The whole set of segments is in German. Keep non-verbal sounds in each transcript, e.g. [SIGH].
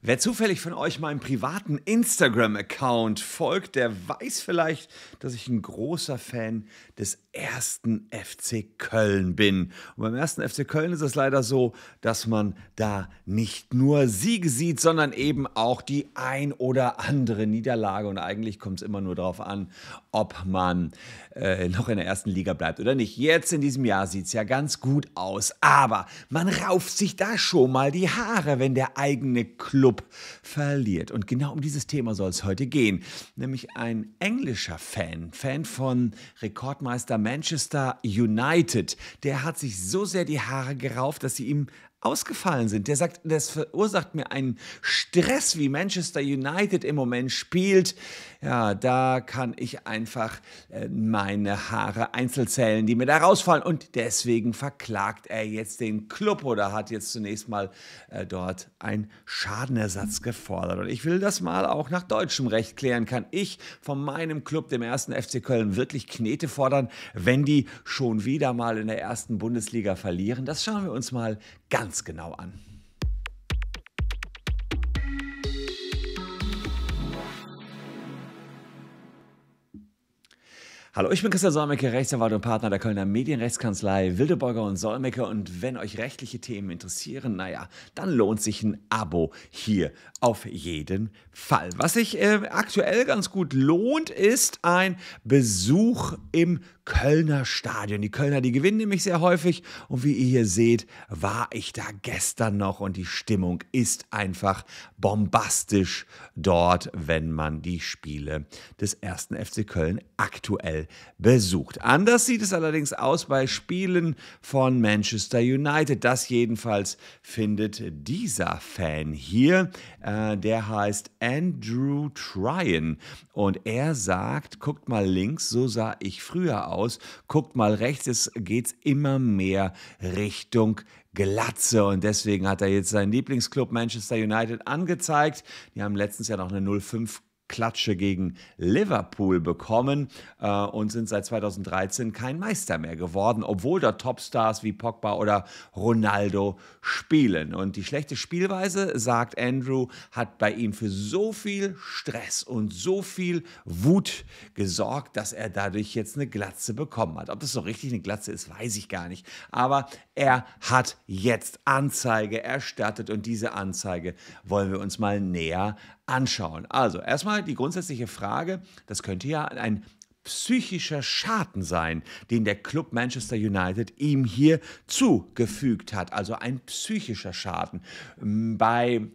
Wer zufällig von euch meinem privaten Instagram-Account folgt, der weiß vielleicht, dass ich ein großer Fan des ersten FC Köln bin. Und beim ersten FC Köln ist es leider so, dass man da nicht nur Siege sieht, sondern eben auch die ein oder andere Niederlage. Und eigentlich kommt es immer nur darauf an, ob man äh, noch in der ersten Liga bleibt oder nicht. Jetzt in diesem Jahr sieht es ja ganz gut aus, aber man rauft sich da schon mal die Haare, wenn der eigene Club Club verliert. Und genau um dieses Thema soll es heute gehen. Nämlich ein englischer Fan, Fan von Rekordmeister Manchester United, der hat sich so sehr die Haare gerauft, dass sie ihm ausgefallen sind. Der sagt, das verursacht mir einen Stress, wie Manchester United im Moment spielt. Ja, da kann ich einfach äh, meine Haare Einzelzellen, die mir da rausfallen. Und deswegen verklagt er jetzt den Club oder hat jetzt zunächst mal äh, dort einen Schadenersatz gefordert. Und ich will das mal auch nach deutschem Recht klären. Kann ich von meinem Club, dem ersten FC Köln, wirklich Knete fordern, wenn die schon wieder mal in der ersten Bundesliga verlieren? Das schauen wir uns mal ganz genau an. Hallo, ich bin Christian Solmecke, Rechtsanwalt und Partner der Kölner Medienrechtskanzlei Wildeburger und Solmecke. Und wenn euch rechtliche Themen interessieren, naja, dann lohnt sich ein Abo hier auf jeden Fall. Was sich äh, aktuell ganz gut lohnt, ist ein Besuch im Kölner Stadion. Die Kölner, die gewinnen nämlich sehr häufig. Und wie ihr hier seht, war ich da gestern noch und die Stimmung ist einfach bombastisch dort, wenn man die Spiele des ersten FC Köln aktuell besucht. Anders sieht es allerdings aus bei Spielen von Manchester United. Das jedenfalls findet dieser Fan hier. Äh, der heißt Andrew Tryon und er sagt, guckt mal links, so sah ich früher aus, guckt mal rechts, es geht immer mehr Richtung Glatze. Und deswegen hat er jetzt seinen Lieblingsclub Manchester United angezeigt. Die haben letztens ja noch eine 05 Klatsche gegen Liverpool bekommen äh, und sind seit 2013 kein Meister mehr geworden, obwohl dort Topstars wie Pogba oder Ronaldo spielen. Und die schlechte Spielweise, sagt Andrew, hat bei ihm für so viel Stress und so viel Wut gesorgt, dass er dadurch jetzt eine Glatze bekommen hat. Ob das so richtig eine Glatze ist, weiß ich gar nicht. Aber er hat jetzt Anzeige erstattet und diese Anzeige wollen wir uns mal näher anschauen. Also erstmal immer die grundsätzliche Frage, das könnte ja ein psychischer Schaden sein, den der Club Manchester United ihm hier zugefügt hat. Also ein psychischer Schaden. Bei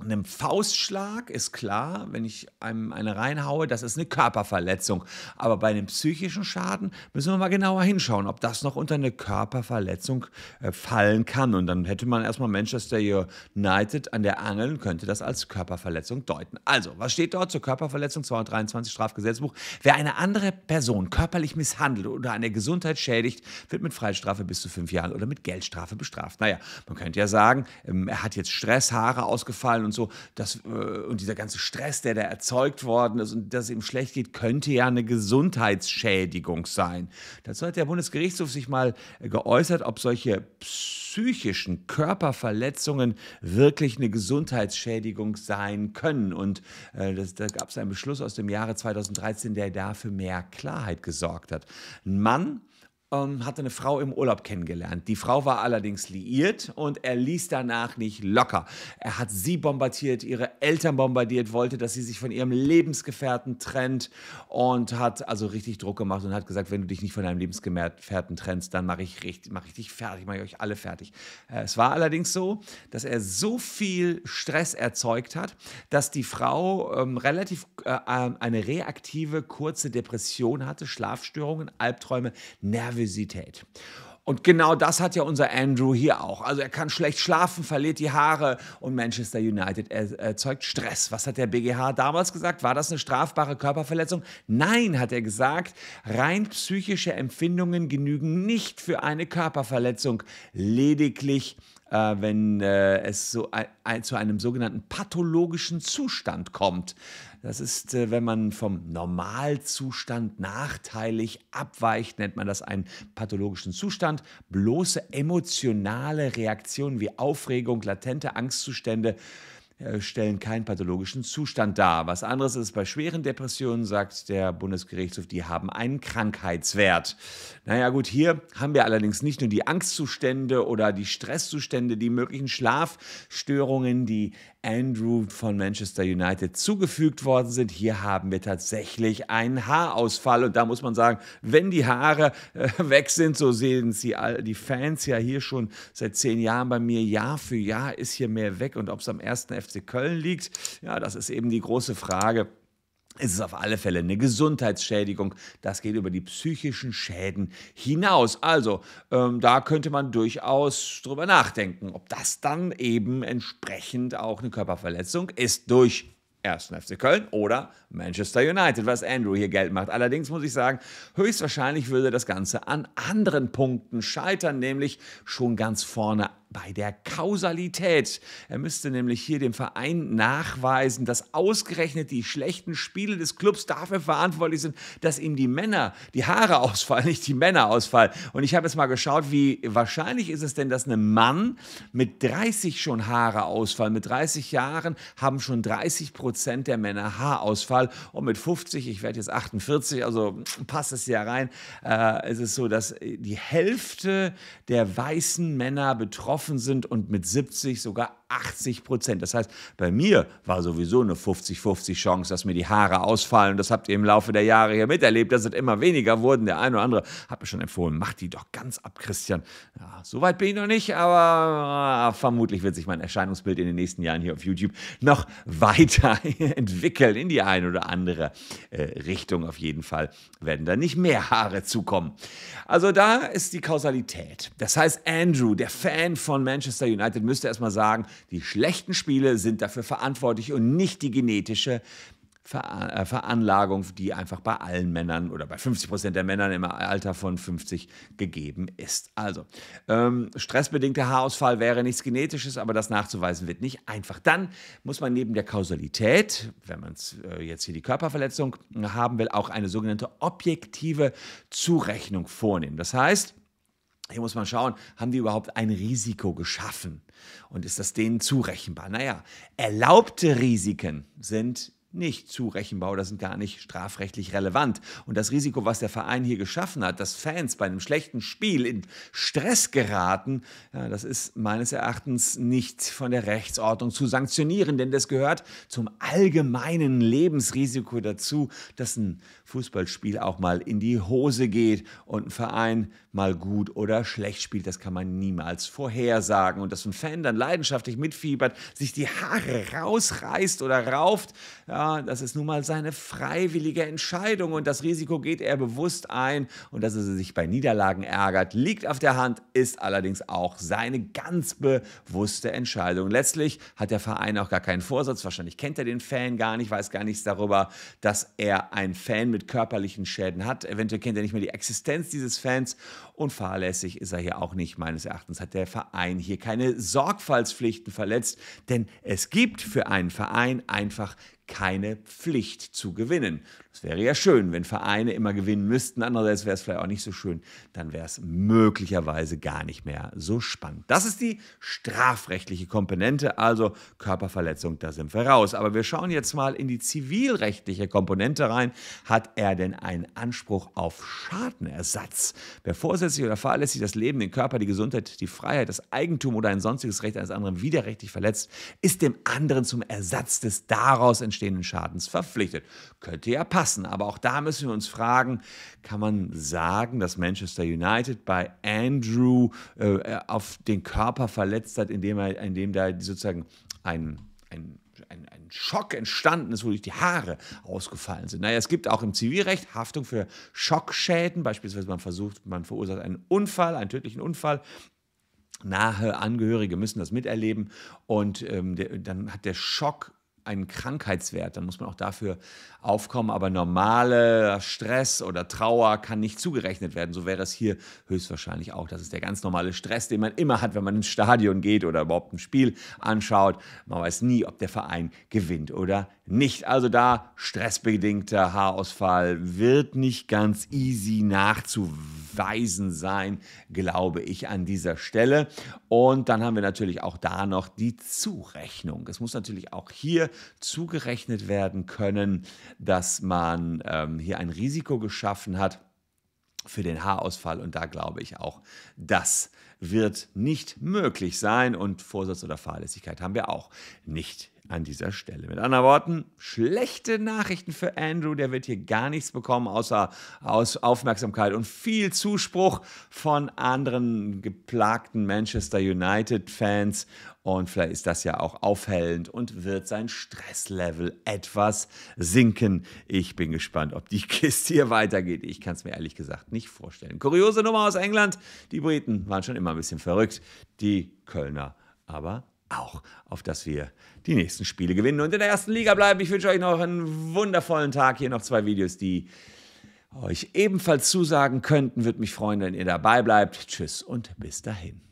einem Faustschlag ist klar, wenn ich einem eine reinhaue, das ist eine Körperverletzung. Aber bei einem psychischen Schaden müssen wir mal genauer hinschauen, ob das noch unter eine Körperverletzung äh, fallen kann. Und dann hätte man erstmal Manchester United an der Angel und könnte das als Körperverletzung deuten. Also, was steht dort zur Körperverletzung 223 Strafgesetzbuch? Wer eine andere Person körperlich misshandelt oder an der Gesundheit schädigt, wird mit Freistrafe bis zu fünf Jahren oder mit Geldstrafe bestraft. Naja, man könnte ja sagen, ähm, er hat jetzt Stresshaare ausgefallen und so. Das, äh, und dieser ganze Stress, der da erzeugt worden ist und dass es ihm schlecht geht, könnte ja eine Gesundheitsschädigung sein. Dazu hat der Bundesgerichtshof sich mal äh, geäußert, ob solche psychischen Körperverletzungen wirklich eine Gesundheitsschädigung sein können. Und äh, das, da gab es einen Beschluss aus dem Jahre 2013, der dafür mehr Klarheit gesorgt hat. Ein Mann ähm, hatte eine Frau im Urlaub kennengelernt. Die Frau war allerdings liiert und er ließ danach nicht locker. Er hat sie bombardiert, ihre Eltern bombardiert, wollte, dass sie sich von ihrem Lebensgefährten trennt und hat also richtig Druck gemacht und hat gesagt, wenn du dich nicht von deinem Lebensgefährten trennst, dann mache ich, mach ich dich fertig, mache ich euch alle fertig. Äh, es war allerdings so, dass er so viel Stress erzeugt hat, dass die Frau ähm, relativ äh, äh eine reaktive, kurze Depression hatte, Schlafstörungen, Albträume, Nerven Nervosität. Und genau das hat ja unser Andrew hier auch. Also er kann schlecht schlafen, verliert die Haare und Manchester United erzeugt Stress. Was hat der BGH damals gesagt? War das eine strafbare Körperverletzung? Nein, hat er gesagt. Rein psychische Empfindungen genügen nicht für eine Körperverletzung. Lediglich äh, wenn äh, es so, äh, zu einem sogenannten pathologischen Zustand kommt. Das ist, äh, wenn man vom Normalzustand nachteilig abweicht, nennt man das einen pathologischen Zustand. Bloße emotionale Reaktionen wie Aufregung, latente Angstzustände, äh, stellen keinen pathologischen Zustand dar. Was anderes ist bei schweren Depressionen, sagt der Bundesgerichtshof, die haben einen Krankheitswert. Naja gut, hier haben wir allerdings nicht nur die Angstzustände oder die Stresszustände, die möglichen Schlafstörungen, die Andrew von Manchester United zugefügt worden sind. Hier haben wir tatsächlich einen Haarausfall und da muss man sagen, wenn die Haare äh, weg sind, so sehen sie all, die Fans ja hier schon seit zehn Jahren bei mir, Jahr für Jahr ist hier mehr weg und ob es am ersten FC Köln liegt, ja, das ist eben die große Frage. Es ist auf alle Fälle eine Gesundheitsschädigung. Das geht über die psychischen Schäden hinaus. Also, ähm, da könnte man durchaus drüber nachdenken, ob das dann eben entsprechend auch eine Körperverletzung ist durch Ersten FC Köln oder Manchester United, was Andrew hier Geld macht. Allerdings muss ich sagen, höchstwahrscheinlich würde das Ganze an anderen Punkten scheitern, nämlich schon ganz vorne bei der Kausalität. Er müsste nämlich hier dem Verein nachweisen, dass ausgerechnet die schlechten Spiele des Clubs dafür verantwortlich sind, dass ihm die Männer die Haare ausfallen, nicht die Männer ausfallen. Und ich habe jetzt mal geschaut, wie wahrscheinlich ist es denn, dass ein Mann mit 30 schon Haare ausfallen. Mit 30 Jahren haben schon 30 Prozent der Männer Haarausfall und mit 50, ich werde jetzt 48, also passt es ja rein, äh, ist es so, dass die Hälfte der weißen Männer betroffen betroffen sind und mit 70 sogar 80 Prozent. Das heißt, bei mir war sowieso eine 50-50 Chance, dass mir die Haare ausfallen. Das habt ihr im Laufe der Jahre hier miterlebt, dass es immer weniger wurden. Der eine oder andere hat mir schon empfohlen, mach die doch ganz ab, Christian. Ja, so weit bin ich noch nicht, aber ah, vermutlich wird sich mein Erscheinungsbild in den nächsten Jahren hier auf YouTube noch [LAUGHS] weiter entwickeln in die eine oder andere äh, Richtung. Auf jeden Fall werden da nicht mehr Haare zukommen. Also da ist die Kausalität. Das heißt, Andrew, der Fan von von Manchester United müsste erstmal sagen, die schlechten Spiele sind dafür verantwortlich und nicht die genetische Ver äh, Veranlagung, die einfach bei allen Männern oder bei 50 Prozent der Männern im Alter von 50 gegeben ist. Also, ähm, stressbedingter Haarausfall wäre nichts Genetisches, aber das nachzuweisen wird nicht einfach. Dann muss man neben der Kausalität, wenn man äh, jetzt hier die Körperverletzung haben will, auch eine sogenannte objektive Zurechnung vornehmen. Das heißt, hier muss man schauen, haben die überhaupt ein Risiko geschaffen und ist das denen zurechenbar? Naja, erlaubte Risiken sind nicht zurechenbar oder sind gar nicht strafrechtlich relevant. Und das Risiko, was der Verein hier geschaffen hat, dass Fans bei einem schlechten Spiel in Stress geraten, ja, das ist meines Erachtens nicht von der Rechtsordnung zu sanktionieren, denn das gehört zum allgemeinen Lebensrisiko dazu, dass ein Fußballspiel auch mal in die Hose geht und ein Verein mal gut oder schlecht spielt. Das kann man niemals vorhersagen. Und dass ein Fan dann leidenschaftlich mitfiebert, sich die Haare rausreißt oder rauft, ja, ja, das ist nun mal seine freiwillige Entscheidung und das Risiko geht er bewusst ein. Und dass er sich bei Niederlagen ärgert, liegt auf der Hand, ist allerdings auch seine ganz bewusste Entscheidung. Letztlich hat der Verein auch gar keinen Vorsatz. Wahrscheinlich kennt er den Fan gar nicht, weiß gar nichts darüber, dass er einen Fan mit körperlichen Schäden hat. Eventuell kennt er nicht mehr die Existenz dieses Fans und fahrlässig ist er hier auch nicht. Meines Erachtens hat der Verein hier keine Sorgfaltspflichten verletzt, denn es gibt für einen Verein einfach keine Pflicht zu gewinnen. Das wäre ja schön, wenn Vereine immer gewinnen müssten. Andererseits wäre es vielleicht auch nicht so schön. Dann wäre es möglicherweise gar nicht mehr so spannend. Das ist die strafrechtliche Komponente, also Körperverletzung, da sind wir raus. Aber wir schauen jetzt mal in die zivilrechtliche Komponente rein. Hat er denn einen Anspruch auf Schadenersatz? Wer vorsätzlich oder fahrlässig das Leben, den Körper, die Gesundheit, die Freiheit, das Eigentum oder ein sonstiges Recht eines anderen widerrechtlich verletzt, ist dem anderen zum Ersatz des daraus entstehenden entstehenden Schadens verpflichtet. Könnte ja passen, aber auch da müssen wir uns fragen, kann man sagen, dass Manchester United bei Andrew äh, äh, auf den Körper verletzt hat, indem, er, indem da sozusagen ein, ein ein, ein, Schock entstanden ist, wo durch die Haare ausgefallen sind. Naja, es gibt auch im Zivilrecht Haftung für Schockschäden, beispielsweise man versucht, man verursacht einen Unfall, einen tödlichen Unfall. Nahe Angehörige müssen das miterleben und ähm, der, dann hat der Schock einen Krankheitswert, dann muss man auch dafür aufkommen. Aber normaler Stress oder Trauer kann nicht zugerechnet werden. So wäre es hier höchstwahrscheinlich auch. Das ist der ganz normale Stress, den man immer hat, wenn man ins Stadion geht oder überhaupt ein Spiel anschaut. Man weiß nie, ob der Verein gewinnt oder nicht nicht. Also da stressbedingter Haarausfall wird nicht ganz easy nachzuweisen sein, glaube ich an dieser Stelle. Und dann haben wir natürlich auch da noch die Zurechnung. Es muss natürlich auch hier zugerechnet werden können, dass man ähm, hier ein Risiko geschaffen hat für den Haarausfall. Und da glaube ich auch, das wird nicht möglich sein. Und Vorsatz oder Fahrlässigkeit haben wir auch nicht an dieser Stelle. Mit anderen Worten, schlechte Nachrichten für Andrew, der wird hier gar nichts bekommen, außer aus Aufmerksamkeit und viel Zuspruch von anderen geplagten Manchester United-Fans. Und vielleicht ist das ja auch aufhellend und wird sein Stresslevel etwas sinken. Ich bin gespannt, ob die [LAUGHS] Kiste hier weitergeht. Ich kann es mir ehrlich gesagt nicht vorstellen. Kuriose Nummer aus England. Die Briten waren schon immer ein bisschen verrückt. Die Kölner aber auch, auf dass wir die nächsten Spiele gewinnen und in der ersten Liga bleiben. Ich wünsche euch noch einen wundervollen Tag. Hier noch zwei Videos, die euch ebenfalls zusagen könnten. Würde mich freuen, wenn ihr dabei bleibt. Tschüss und bis dahin.